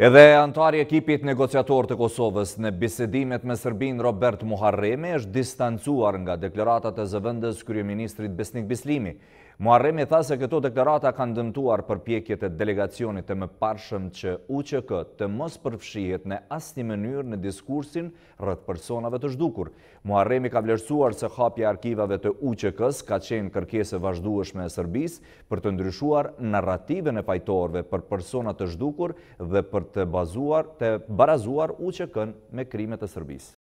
Edhe antari ekipit negociator të Kosovës në bisedimet me Sërbin Robert Muharremi është distancuar nga deklaratat e zëvëndës Kryeministrit Besnik Bislimi. Muharremi tha se këto deklarata kanë dëmtuar për pjekjet e delegacionit të më parshëm që UQK të mos përfshihet në asni mënyrë në diskursin rrëtë personave të zhdukur. Muharremi ka vlerësuar se hapja arkivave të UQK-s ka qenë kërkese vazhduesh me Sërbis për të ndryshuar narrative në fajtorve për personat të zhdukur dhe për për të bazuar, të barazuar UÇK-n me krimet e Serbisë.